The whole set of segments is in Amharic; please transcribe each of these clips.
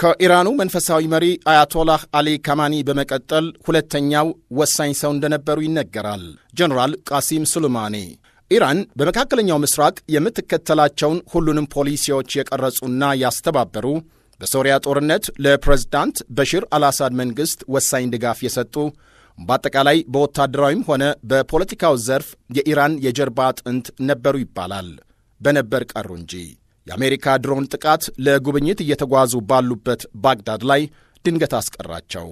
ከኢራኑ መንፈሳዊ መሪ አያቶላህ አሊ ካማኒ በመቀጠል ሁለተኛው ወሳኝ ሰው እንደነበሩ ይነገራል። ጀኔራል ቃሲም ሱሉማኒ ኢራን በመካከለኛው ምስራቅ የምትከተላቸውን ሁሉንም ፖሊሲዎች የቀረጹና ያስተባበሩ በሶሪያ ጦርነት ለፕሬዝዳንት በሽር አልአሳድ መንግሥት ወሳኝ ድጋፍ የሰጡ በአጠቃላይ በወታደራዊም ሆነ በፖለቲካው ዘርፍ የኢራን የጀርባ አጥንት ነበሩ ይባላል። በነበር ቀሩ እንጂ የአሜሪካ ድሮን ጥቃት ለጉብኝት እየተጓዙ ባሉበት ባግዳድ ላይ ድንገት አስቀራቸው።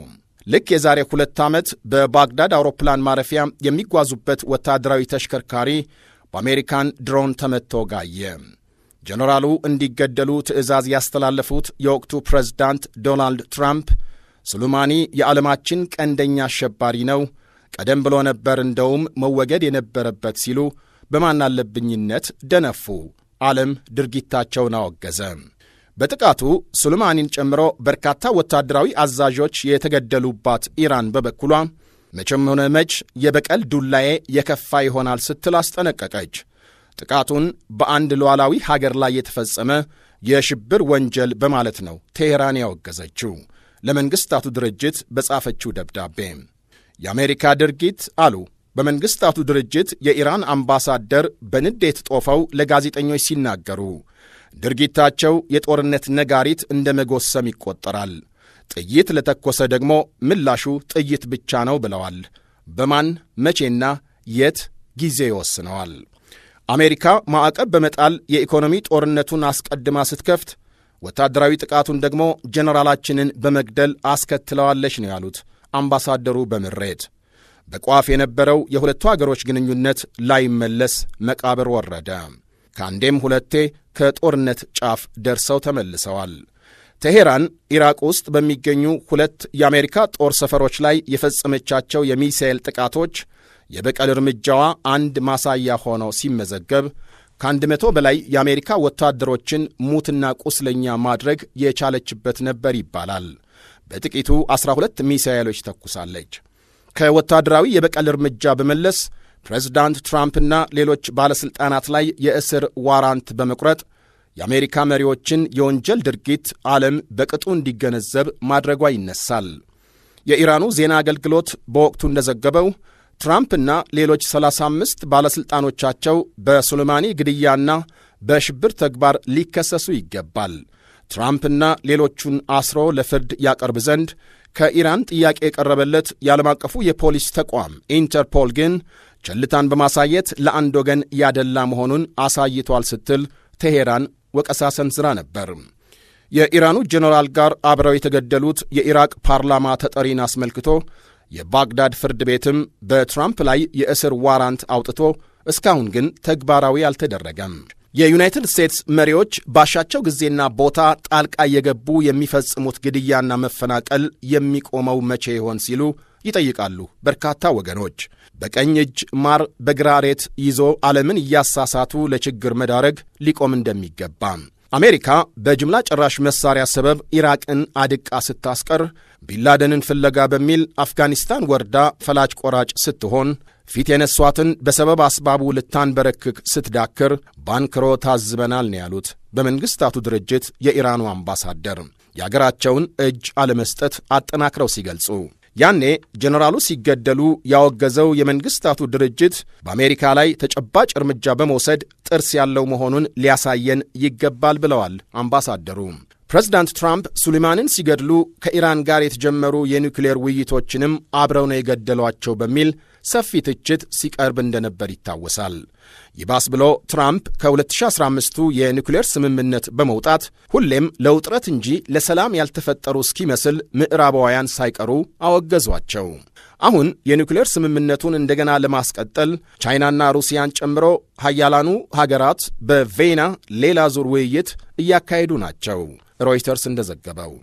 ልክ የዛሬ ሁለት ዓመት በባግዳድ አውሮፕላን ማረፊያ የሚጓዙበት ወታደራዊ ተሽከርካሪ በአሜሪካን ድሮን ተመትቶ ጋየ። ጀኔራሉ እንዲገደሉ ትዕዛዝ ያስተላለፉት የወቅቱ ፕሬዝዳንት ዶናልድ ትራምፕ ሱሉማኒ የዓለማችን ቀንደኛ አሸባሪ ነው፣ ቀደም ብሎ ነበር እንደውም መወገድ የነበረበት ሲሉ በማናለብኝነት ደነፉ። ዓለም ድርጊታቸውን አወገዘ። በጥቃቱ ሱልማኒን ጨምሮ በርካታ ወታደራዊ አዛዦች የተገደሉባት ኢራን በበኩሏ መቼም ሆነ መች የበቀል ዱላዬ የከፋ ይሆናል ስትል አስጠነቀቀች። ጥቃቱን በአንድ ሉዓላዊ ሀገር ላይ የተፈጸመ የሽብር ወንጀል በማለት ነው ቴሄራን ያወገዘችው ለመንግሥታቱ ድርጅት በጻፈችው ደብዳቤ። የአሜሪካ ድርጊት አሉ በመንግስታቱ ድርጅት የኢራን አምባሳደር በንዴት ጦፈው ለጋዜጠኞች ሲናገሩ ድርጊታቸው የጦርነት ነጋሪት እንደ መጎሰም ይቆጠራል። ጥይት ለተኮሰ ደግሞ ምላሹ ጥይት ብቻ ነው ብለዋል። በማን መቼና የት ጊዜ ይወስነዋል። አሜሪካ ማዕቀብ በመጣል የኢኮኖሚ ጦርነቱን አስቀድማ ስትከፍት፣ ወታደራዊ ጥቃቱን ደግሞ ጀነራላችንን በመግደል አስከትለዋለች ነው ያሉት አምባሳደሩ በምሬት በቋፍ የነበረው የሁለቱ አገሮች ግንኙነት ላይመለስ መቃብር ወረደ። ከአንዴም ሁለቴ ከጦርነት ጫፍ ደርሰው ተመልሰዋል። ቴሄራን ኢራቅ ውስጥ በሚገኙ ሁለት የአሜሪካ ጦር ሰፈሮች ላይ የፈጸመቻቸው የሚሳኤል ጥቃቶች የበቀል እርምጃዋ አንድ ማሳያ ሆነው ሲመዘገብ ከአንድ መቶ በላይ የአሜሪካ ወታደሮችን ሙትና ቁስለኛ ማድረግ የቻለችበት ነበር ይባላል። በጥቂቱ 12 ሚሳኤሎች ተኩሳለች። ከወታደራዊ የበቀል እርምጃ በመለስ ፕሬዝዳንት ትራምፕና ሌሎች ባለሥልጣናት ላይ የእስር ዋራንት በመቁረጥ የአሜሪካ መሪዎችን የወንጀል ድርጊት ዓለም በቅጡ እንዲገነዘብ ማድረጓ ይነሳል። የኢራኑ ዜና አገልግሎት በወቅቱ እንደዘገበው ትራምፕና ሌሎች 35 ባለሥልጣኖቻቸው በሱሌማኒ ግድያና በሽብር ተግባር ሊከሰሱ ይገባል። ትራምፕና ሌሎቹን አስሮ ለፍርድ ያቀርብ ዘንድ ከኢራን ጥያቄ የቀረበለት የዓለም አቀፉ የፖሊስ ተቋም ኢንተርፖል ግን ቸልታን በማሳየት ለአንድ ወገን ያደላ መሆኑን አሳይቷል ስትል ቴሄራን ወቀሳ ሰንዝራ ነበር። የኢራኑ ጀኔራል ጋር አብረው የተገደሉት የኢራቅ ፓርላማ ተጠሪን አስመልክቶ የባግዳድ ፍርድ ቤትም በትራምፕ ላይ የእስር ዋራንት አውጥቶ እስካሁን ግን ተግባራዊ አልተደረገም። የዩናይትድ ስቴትስ መሪዎች ባሻቸው ጊዜና ቦታ ጣልቃ እየገቡ የሚፈጽሙት ግድያና መፈናቀል የሚቆመው መቼ ይሆን ሲሉ ይጠይቃሉ በርካታ ወገኖች። በቀኝ እጅ ማር በግራ ሬት ይዞ ዓለምን እያሳሳቱ ለችግር መዳረግ ሊቆም እንደሚገባ አሜሪካ በጅምላ ጨራሽ መሳሪያ ሰበብ ኢራቅን አድቃ ስታስቀር ቢንላደንን ፍለጋ በሚል አፍጋኒስታን ወርዳ ፈላጭ ቆራጭ ስትሆን ፊት የነሷትን በሰበብ አስባቡ ልታንበረክክ ስትዳክር ባንክሮ ታዝበናል ነው ያሉት በመንግሥታቱ ድርጅት የኢራኑ አምባሳደር የአገራቸውን እጅ አለመስጠት አጠናክረው ሲገልጹ ያኔ ጀኔራሉ ሲገደሉ ያወገዘው የመንግሥታቱ ድርጅት በአሜሪካ ላይ ተጨባጭ እርምጃ በመውሰድ ጥርስ ያለው መሆኑን ሊያሳየን ይገባል ብለዋል አምባሳደሩ። ፕሬዚዳንት ትራምፕ ሱሌማንን ሲገድሉ ከኢራን ጋር የተጀመሩ የኒውክሌር ውይይቶችንም አብረው ነው የገደሏቸው በሚል ሰፊ ትችት ሲቀርብ እንደነበር ይታወሳል። ይባስ ብሎ ትራምፕ ከ2015ቱ የኒኩሌር ስምምነት በመውጣት ሁሌም ለውጥረት እንጂ ለሰላም ያልተፈጠሩ እስኪመስል ምዕራባውያን ሳይቀሩ አወገዟቸው። አሁን የኒኩሌር ስምምነቱን እንደገና ለማስቀጠል ቻይናና ሩሲያን ጨምሮ ሀያላኑ ሀገራት በቬና ሌላ ዙር ውይይት እያካሄዱ ናቸው። ሮይተርስ እንደዘገበው